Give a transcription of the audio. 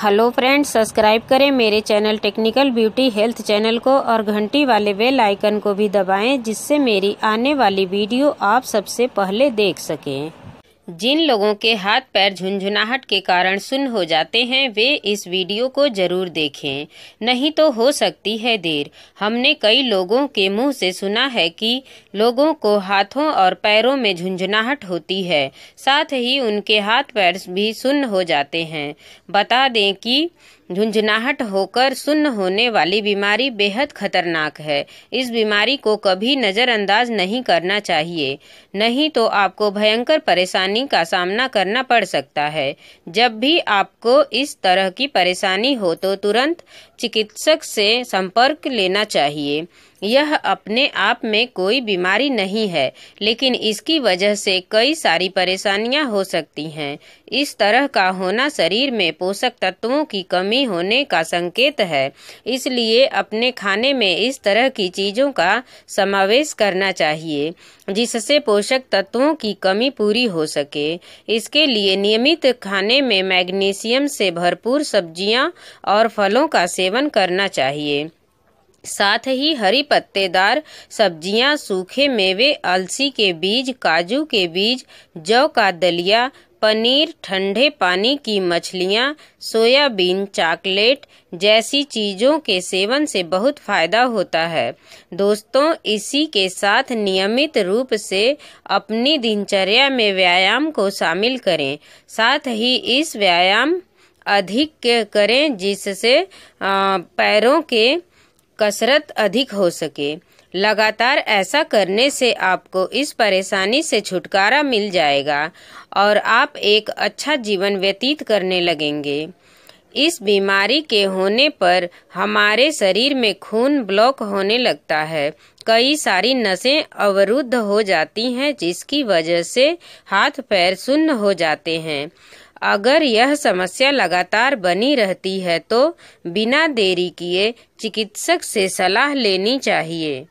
hello friends subscribe करें मेरे channel technical beauty health channel को और घंटी वाले बेल आइकन को भी दबाएं जिससे मेरी आने वाली वीडियो आप सबसे पहले देख सकें जिन लोगों के हाथ पैर झुंझुनाहट के कारण सुन्न हो जाते हैं वे इस वीडियो को जरूर देखें नहीं तो हो सकती है देर हमने कई लोगों के मुंह से सुना है कि लोगों को हाथों और पैरों में झुंझुनाहट होती है साथ ही उनके हाथ पैर भी सुन्न हो जाते हैं बता दें कि झुंझुनाहट होकर सुन्न होने वाली बीमारी बेहद खतरनाक है इस बीमारी को कभी नज़रअंदाज नहीं करना चाहिए नहीं तो आपको भयंकर परेशानी का सामना करना पड़ सकता है जब भी आपको इस तरह की परेशानी हो तो तुरंत चिकित्सक से संपर्क लेना चाहिए यह अपने आप में कोई बीमारी नहीं है लेकिन इसकी वजह से कई सारी परेशानियां हो सकती हैं इस तरह का होना शरीर में पोषक तत्वों की कमी होने का संकेत है इसलिए अपने खाने में इस तरह की चीज़ों का समावेश करना चाहिए जिससे पोषक तत्वों की कमी पूरी हो सके इसके लिए नियमित खाने में मैग्नीशियम से भरपूर सब्जियां और फलों का सेवन करना चाहिए साथ ही हरी पत्तेदार सब्जियां, सूखे मेवे अलसी के बीज काजू के बीज जौ का दलिया पनीर ठंडे पानी की मछलियाँ सोयाबीन चॉकलेट जैसी चीज़ों के सेवन से बहुत फ़ायदा होता है दोस्तों इसी के साथ नियमित रूप से अपनी दिनचर्या में व्यायाम को शामिल करें साथ ही इस व्यायाम अधिक करें जिससे पैरों के कसरत अधिक हो सके लगातार ऐसा करने से आपको इस परेशानी से छुटकारा मिल जाएगा और आप एक अच्छा जीवन व्यतीत करने लगेंगे इस बीमारी के होने पर हमारे शरीर में खून ब्लॉक होने लगता है कई सारी नसें अवरुद्ध हो जाती हैं जिसकी वजह से हाथ पैर सुन्न हो जाते हैं अगर यह समस्या लगातार बनी रहती है तो बिना देरी किए चिकित्सक से सलाह लेनी चाहिए